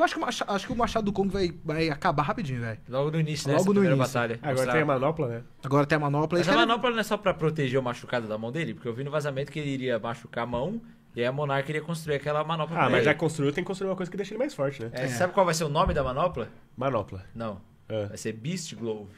Eu acho que, Machado, acho que o Machado do Congo vai, vai acabar rapidinho, velho. Logo no início, né? Logo no início. Batalha. Agora Mostrar. tem a manopla, né? Agora tem a manopla. Mas a manopla não é só pra proteger o machucado da mão dele? Porque eu vi no vazamento que ele iria machucar a mão e aí a Monarca queria construir aquela manopla. Ah, mas já construiu, tem que construir uma coisa que deixa ele mais forte, né? É, é. Sabe qual vai ser o nome da manopla? Manopla. Não. É. Vai ser Beast Glove.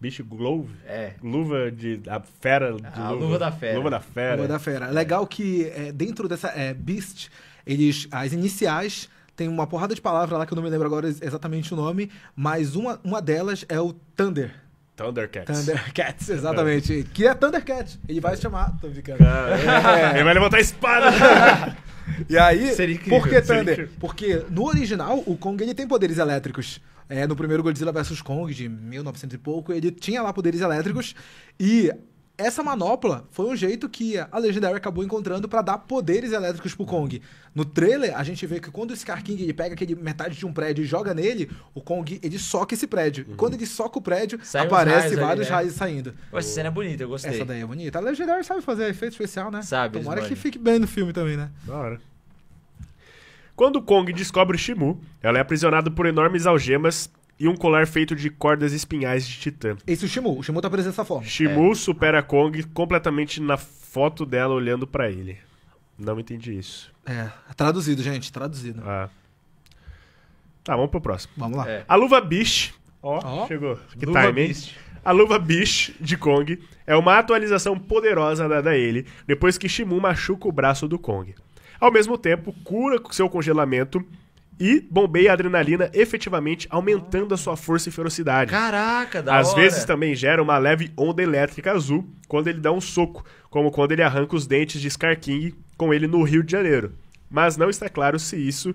Beast Glove? É. Luva de. A fera de a ah, luva. luva da fera. Luva da fera. Luva da fera. Legal que é, dentro dessa é, Beast, eles, as iniciais tem uma porrada de palavras lá que eu não me lembro agora exatamente o nome, mas uma, uma delas é o Thunder. Thundercats. Thundercats, é. exatamente. que é Thundercats Ele vai se chamar. Tô brincando. É. Ele vai levantar a espada. e aí. Seria incrível, por que Thunder? Porque no original, o Kong ele tem poderes elétricos. É, no primeiro Godzilla vs Kong de 1900 e pouco, ele tinha lá poderes elétricos. E essa manopla foi um jeito que a Legendary acabou encontrando para dar poderes elétricos pro Kong. No trailer, a gente vê que quando o Scar King ele pega aquele metade de um prédio e joga nele, o Kong ele soca esse prédio. Uhum. quando ele soca o prédio, Sai aparece vários ali, né? raios saindo. Essa cena é bonita, eu gostei. Essa daí é bonita. A Legendary sabe fazer efeito especial, né? Sabe. Tomara que fique bem no filme também, né? Da hora. Quando Kong descobre Shimu, ela é aprisionada por enormes algemas e um colar feito de cordas espinhais de titã. Esse é o Shimu. O Shimu tá aparecendo dessa forma. Shimu é. supera Kong completamente na foto dela olhando para ele. Não entendi isso. É, é, traduzido, gente, traduzido. Ah. Tá, vamos pro próximo. Vamos lá. É. A luva Beast. Ó, oh, chegou. Que luva time, Beast. A luva Beast de Kong é uma atualização poderosa dada a ele depois que Shimu machuca o braço do Kong. Ao mesmo tempo, cura seu congelamento e bombeia a adrenalina, efetivamente aumentando a sua força e ferocidade. Caraca, da Às hora. vezes também gera uma leve onda elétrica azul quando ele dá um soco, como quando ele arranca os dentes de Scar King com ele no Rio de Janeiro. Mas não está claro se isso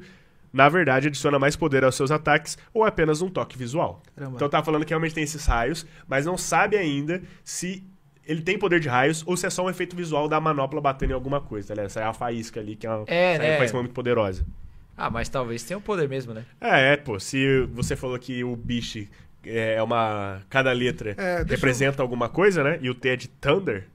na verdade, adiciona mais poder aos seus ataques ou é apenas um toque visual. Caramba. Então tá falando que realmente tem esses raios, mas não sabe ainda se ele tem poder de raios ou se é só um efeito visual da manopla batendo em alguma coisa, né? Essa é a faísca ali, que é uma, é, né? faísca muito poderosa. Ah, mas talvez tenha o um poder mesmo, né? É, é, pô. Se você falou que o bicho é, é uma. Cada letra é, representa eu... alguma coisa, né? E o T é de Thunder.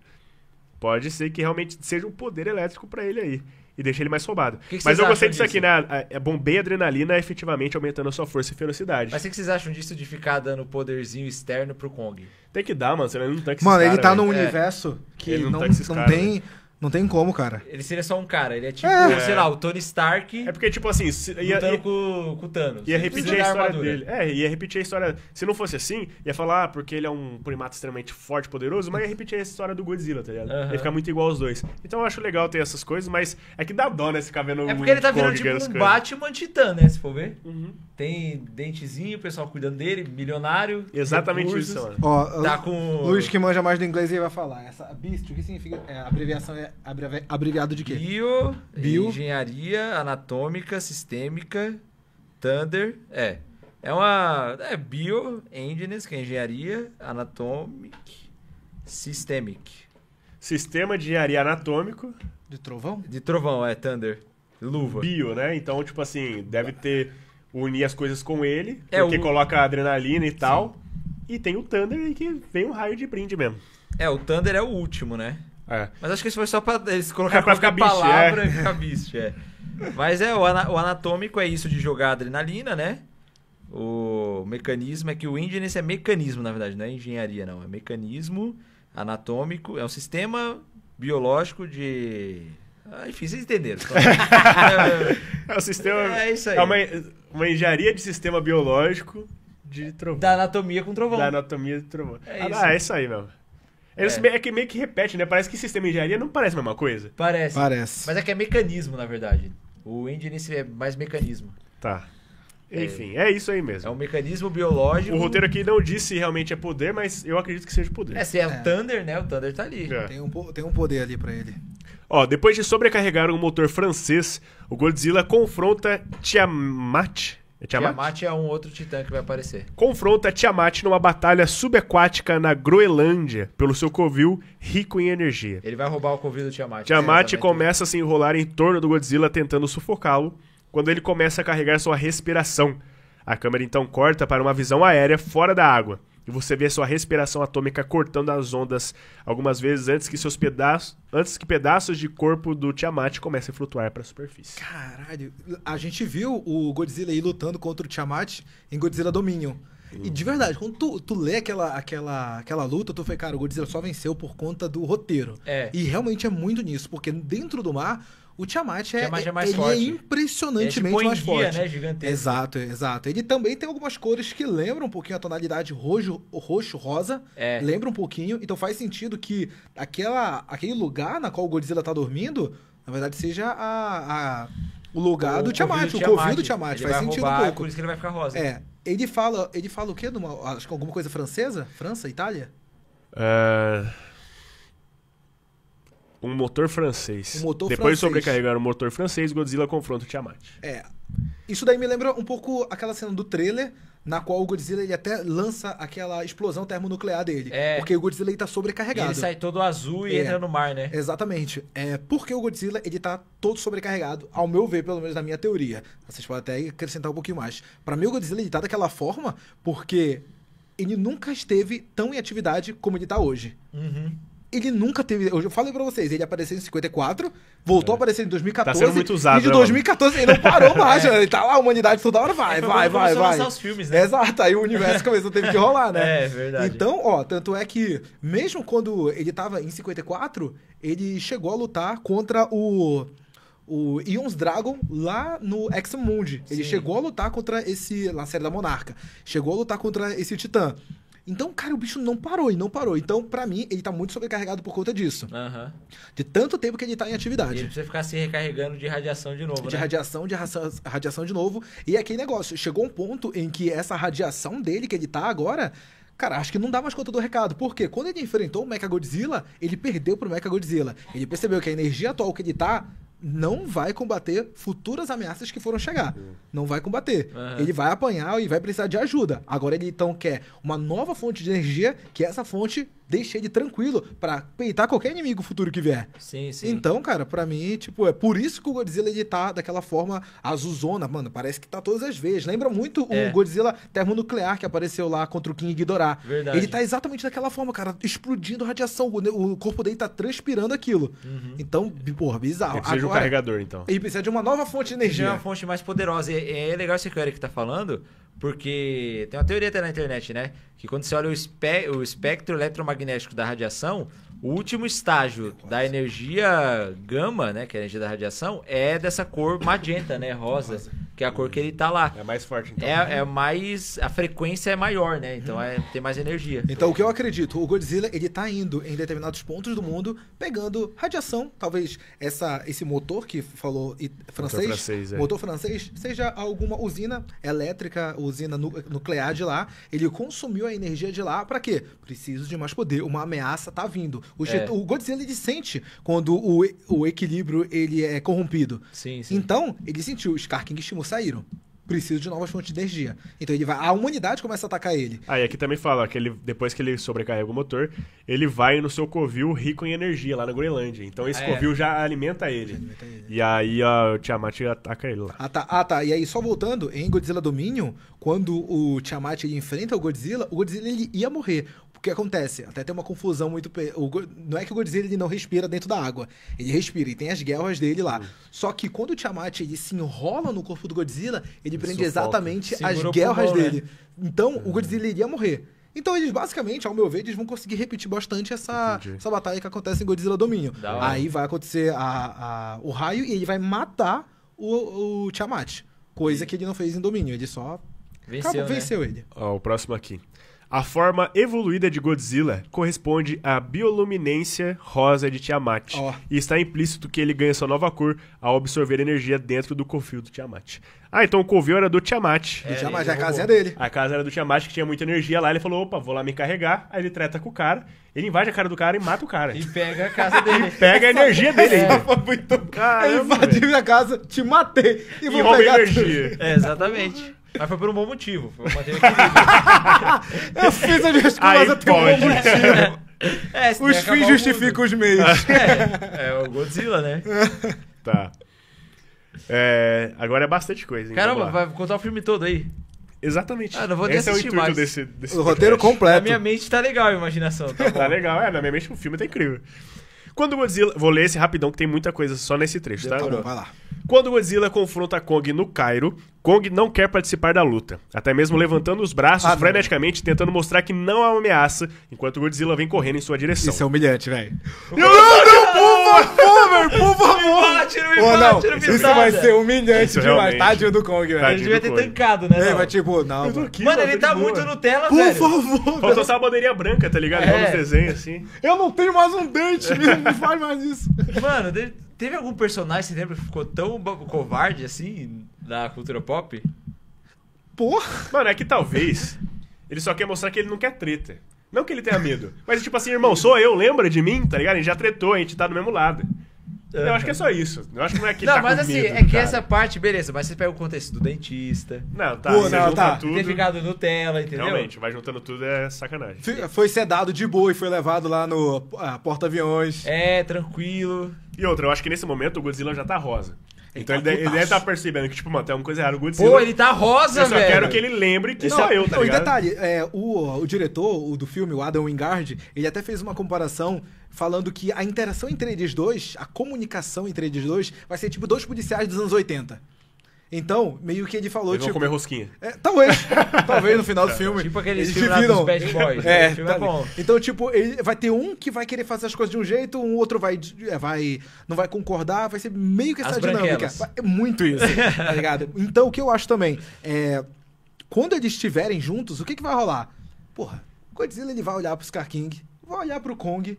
Pode ser que realmente seja um poder elétrico para ele aí. E deixa ele mais roubado. Mas eu gostei disso, aqui, né? É, é bombeia adrenalina efetivamente aumentando a sua força e ferocidade. Mas o que vocês acham disso de ficar dando poderzinho externo pro Kong? Tem que dar, mano. Ele não tá com Mano, ele tá véio. num é. universo que ele não, não, tá não cara, tem. Né? Não tem como, cara. Ele seria só um cara. Ele é tipo, é. sei lá, o Tony Stark. É porque, tipo assim. Se, ia, ia, com, com o Thanos. Ia repetir a história dele. É, ia repetir a história. Se não fosse assim, ia falar, ah, porque ele é um primato extremamente forte poderoso, mas ia repetir a história do Godzilla, tá ligado? Ia ficar muito igual aos dois. Então eu acho legal ter essas coisas, mas é que dá dó, né? Ficar vendo É porque ele tá virando tipo um Batman Titã, né? Se for ver. Uhum. Tem dentezinho, pessoal cuidando dele, milionário. Exatamente recursos, isso, mano. Ó, tá com... Luiz que manja mais do inglês e vai falar. Essa BIST, o que significa? É, abreviação é abrevi... abreviado de quê? Bio, Bio, Engenharia Anatômica Sistêmica, Thunder, é. É uma. É Bio Engineers, que é engenharia anatomic systemic. Sistema de engenharia anatômico. De trovão? De trovão, é, Thunder. Luva. Bio, né? Então, tipo assim, deve ter unir as coisas com ele, é porque o... coloca adrenalina e tal. Sim. E tem o Thunder aí que vem um raio de brinde mesmo. É, o Thunder é o último, né? É. Mas acho que isso foi só pra eles colocar é pra ficar bicho, é. palavra é. ficar bicho, é. Mas é, o, ana, o, anatômico é isso de jogar adrenalina, né? O mecanismo é que o Indigenous é mecanismo, na verdade, não é engenharia, não. É mecanismo anatômico, é um sistema biológico de ah, enfim, vocês entenderam. é, o sistema, é isso aí. É uma, uma engenharia de sistema biológico de trovão. Da anatomia com trovão. Da anatomia de trovão. É ah, é isso aí, meu. É. É. é. que meio que repete, né? Parece que sistema de engenharia não parece a mesma coisa. Parece. Parece. Mas é que é mecanismo, na verdade. O engineering é mais mecanismo. Tá. É. Enfim, é, é isso aí mesmo. É um mecanismo biológico. O roteiro aqui não diz se realmente é poder, mas eu acredito que seja poder. É, se é, é. o Thunder, né? O Thunder tá ali. É. Tem, um, tem um poder ali para ele. Ó, depois de sobrecarregar um motor francês, o Godzilla confronta Tiamat. É Tiamat? Tiamat é um outro titã que vai aparecer. Confronta Tiamat numa batalha subaquática na Groenlândia, pelo seu covil rico em energia. Ele vai roubar o covil do Tiamat. Tiamat começa a se enrolar em torno do Godzilla tentando sufocá-lo, quando ele começa a carregar sua respiração. A câmera então corta para uma visão aérea fora da água. E você vê a sua respiração atômica cortando as ondas algumas vezes antes que seus pedaços, antes que pedaços de corpo do Tiamat comecem a flutuar para a superfície. Caralho, a gente viu o Godzilla aí lutando contra o Tiamat em Godzilla Dominion. E de verdade, quando tu, tu lê aquela, aquela, aquela luta, tu fala cara, o Godzilla só venceu por conta do roteiro. É. E realmente é muito nisso, porque dentro do mar o Tiamat é, Tiamat é, mais é- ele é forte. é impressionantemente é tipo mais forte. Né? Gigantesco. Exato, exato. Ele também tem algumas cores que lembram um pouquinho a tonalidade roxo, roxo rosa. É. Lembra um pouquinho. Então faz sentido que aquela, aquele lugar na qual o Godzilla tá dormindo, na verdade, seja a, a o lugar o do Tiamat, o covil do Tiamat. Faz sentido roubar, um pouco. Por isso que ele vai ficar rosa. É. Ele fala, ele fala o quê? Numa, acho que alguma coisa francesa? França? Itália? É... Uh... Um motor francês. Um motor Depois francês. sobrecarregar o motor francês, Godzilla confronta o Tiamat. É. Isso daí me lembra um pouco aquela cena do trailer, na qual o Godzilla ele até lança aquela explosão termonuclear dele. É. Porque o Godzilla ele tá sobrecarregado. E ele sai todo azul e é. entra no mar, né? Exatamente. É porque o Godzilla ele está todo sobrecarregado, ao meu ver, pelo menos na minha teoria. Vocês podem até acrescentar um pouquinho mais. Para mim o Godzilla está daquela forma porque ele nunca esteve tão em atividade como ele está hoje. Uhum ele nunca teve. Eu falei pra vocês, ele apareceu em 54, voltou é. a aparecer em 2014. Tá sendo muito usado. Né, e de 2014 ele não parou mais, é. ele tá lá, a humanidade toda hora vai, é, vai, vai, vai. Os filmes, né? Exato, aí o universo começou a ter que rolar, né? É, verdade. Então, ó, tanto é que, mesmo quando ele tava em 54, ele chegou a lutar contra o o Ion's Dragon lá no Examundi. Ele chegou a lutar contra esse. Na série da Monarca. Chegou a lutar contra esse titã. Então, cara, o bicho não parou e não parou. Então, para mim, ele tá muito sobrecarregado por conta disso. Uhum. De tanto tempo que ele tá em atividade. E ele precisa ficar se recarregando de radiação de novo, De né? radiação, de radiação de novo. E é aquele negócio, chegou um ponto em que essa radiação dele que ele tá agora... Cara, acho que não dá mais conta do recado, porque quando ele enfrentou o Mecha Godzilla, ele perdeu pro Mecha Godzilla. Ele percebeu que a energia atual que ele tá não vai combater futuras ameaças que foram chegar. Uhum. Não vai combater. Uhum. Ele vai apanhar e vai precisar de ajuda. Agora ele então quer uma nova fonte de energia, que é essa fonte deixa ele tranquilo para peitar qualquer inimigo futuro que vier. Sim, sim. Então, cara, para mim, tipo, é por isso que o Godzilla ele tá daquela forma azulzona, mano. Parece que tá todas as vezes. Lembra muito é. o Godzilla termonuclear que apareceu lá contra o King Ghidorah. Verdade. Ele tá exatamente daquela forma, cara, explodindo radiação. O, o corpo dele tá transpirando aquilo. Uhum. Então, porra, bizarro. Ele precisa Agora, de um carregador, então. Ele precisa de uma nova fonte de energia. de uma fonte mais poderosa. E é legal isso que o Eric tá falando, porque tem uma teoria até na internet, né? Que quando você olha o, espe o espectro eletromagnético da radiação, o último estágio da energia gama, né? Que é a energia da radiação, é dessa cor magenta, né? Rosa que é a cor que ele tá lá. É mais forte, então. É, é mais. A frequência é maior, né? Então é, tem mais energia. Então, o que eu acredito, o Godzilla, ele tá indo em determinados pontos do mundo pegando radiação. Talvez essa, esse motor que falou e, francês. Motor francês, é. motor francês, seja alguma usina elétrica, usina nu nuclear de lá. Ele consumiu a energia de lá. para quê? Preciso de mais poder. Uma ameaça tá vindo. O, é. o Godzilla, ele sente quando o, o equilíbrio ele é corrompido. Sim, sim. Então, ele sentiu. Scar King estimou saíram. Preciso de novas fontes de energia. Então ele vai. A humanidade começa a atacar ele. Ah, aqui também fala que ele, depois que ele sobrecarrega o motor, ele vai no seu covil rico em energia lá na Groenlândia. Então esse Ah, é. covil já alimenta ele. alimenta ele. E aí o Tiamat ataca ele lá. Ah tá, ah, tá. E aí, só voltando, em Godzilla Dominion, quando o Tiamat ele enfrenta o Godzilla, o Godzilla ele ia morrer que acontece, até tem uma confusão muito. O, não é que o Godzilla ele não respira dentro da água. Ele respira e tem as guerras dele lá. Uhum. Só que quando o Tiamat ele se enrola no corpo do Godzilla, ele, ele prende exatamente as guerras pulmão, né? dele. Né? Então, uhum. o Godzilla iria morrer. Então eles basicamente, ao meu ver, eles vão conseguir repetir bastante essa, essa batalha que acontece em Godzilla Domínio. Aí vai acontecer a, a, o raio e ele vai matar o, o Tiamat. Coisa que ele não fez em Domínio, ele só venceu, acabou, né? venceu ele. Ó, o próximo aqui. A forma evoluída de Godzilla corresponde à bioluminência rosa de Tiamat. Oh. E está implícito que ele ganha sua nova cor ao absorver energia dentro do covil do Tiamat. Ah, então o covil era do Tiamat. Do é, Tiamat, a é casa é dele. A casa era do Tiamat, que tinha muita energia lá. Ele falou, opa, vou lá me carregar. Aí ele treta com o cara. Ele invade a cara do cara e mata o cara. E pega a casa dele. e pega a energia dele. É. muito... Caramba, ele invadiu minha casa, te matei e, e vou pegar a energia. É, exatamente. Mas foi por um bom motivo. Foi uma eu fiz a gestão, mas eu um bom motivo. É, os fins justificam os meios. É, é o Godzilla, né? Tá. É, agora é bastante coisa, hein? Caramba, vai contar o filme todo aí. Exatamente. Ah, não vou Esse é o intuito mais. desse, desse o roteiro completo. Na minha mente tá legal a imaginação. Tá, Tá legal, é. Na minha mente o filme tá incrível. Quando Godzilla. Vou ler esse rapidão que tem muita coisa só nesse trecho, tá? Tá bom, vai lá. Quando Godzilla confronta Kong no Cairo, Kong não quer participar da luta, até mesmo levantando os braços ah, freneticamente, tentando mostrar que não há ameaça, enquanto Godzilla vem correndo em sua direção. Isso é humilhante, velho. Eu não, não favor, por favor! Bate, me Pô, não, bate, não isso vai ser humilhante Isso demais. realmente. Tadinho do Kong, velho. Ele devia ter tancado, né? Ele vai tipo, não, mano. Mano, ele tá muito Nutella, Por velho. favor, Faltou só a bandeirinha branca, tá ligado? É. Igual nos desenhos, assim. Eu não tenho mais um dente, mesmo, não faz mais isso. Mano, teve algum personagem, você lembra, que ficou tão covarde assim da cultura pop? Porra! Mano, é que talvez ele só quer mostrar que ele não quer treta. Não que ele tenha medo, mas tipo assim, irmão, sou eu, lembra de mim, tá ligado? A gente já tretou, a gente tá do mesmo lado. Uhum. Eu acho que é só isso. Eu acho que não é que Não, tá mas assim, é que cara. essa parte, beleza, mas você pega o contexto do dentista. Não, tá. Pô, não, tá. Tudo, ter ficado Nutella, entendeu? Realmente, vai juntando tudo é sacanagem. Foi, sedado de boa e foi levado lá no ah, porta-aviões. É, tranquilo. E outra, eu acho que nesse momento o Godzilla já tá rosa. Então ele, tá ele deve estar tá percebendo que, tipo, mano, tem alguma coisa errada. O Godzilla. Pô, ele tá rosa, velho. Eu só quero que ele lembre que não, sou eu, tá não, ligado? E detalhe, é, o, o diretor o do filme, o Adam Wingard, ele até fez uma comparação falando que a interação entre eles dois, a comunicação entre eles dois, vai ser tipo dois policiais dos anos 80. Então, meio que ele falou, Eles tipo... comer rosquinha. É, talvez. talvez no final do é, filme. Tipo aqueles eles filmes viram. Bad Boys. Né? É, é, tá é bom. Então, tipo, ele, vai ter um que vai querer fazer as coisas de um jeito, um outro vai, é, vai não vai concordar, vai ser meio que essa as dinâmica. É muito isso, tá ligado? Então, o que eu acho também é... Quando eles estiverem juntos, o que, que vai rolar? Porra, Godzilla ele vai olhar pro Scar King, vai olhar pro Kong...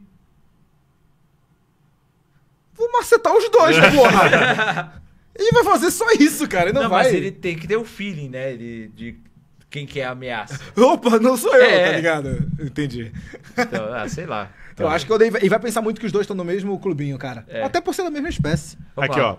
Vou macetar os dois, porra! Ele vai fazer só isso, cara. Ele não, não vai. mas ele tem que ter o um feeling, né? de quem que é a ameaça. Opa, não sou eu, tá é. tá ligado? Entendi. Então, ah, sei lá. Então, eu acho que ele E vai pensar muito que os dois estão no mesmo clubinho, cara. É. Até por ser da mesma espécie. Aqui, ó.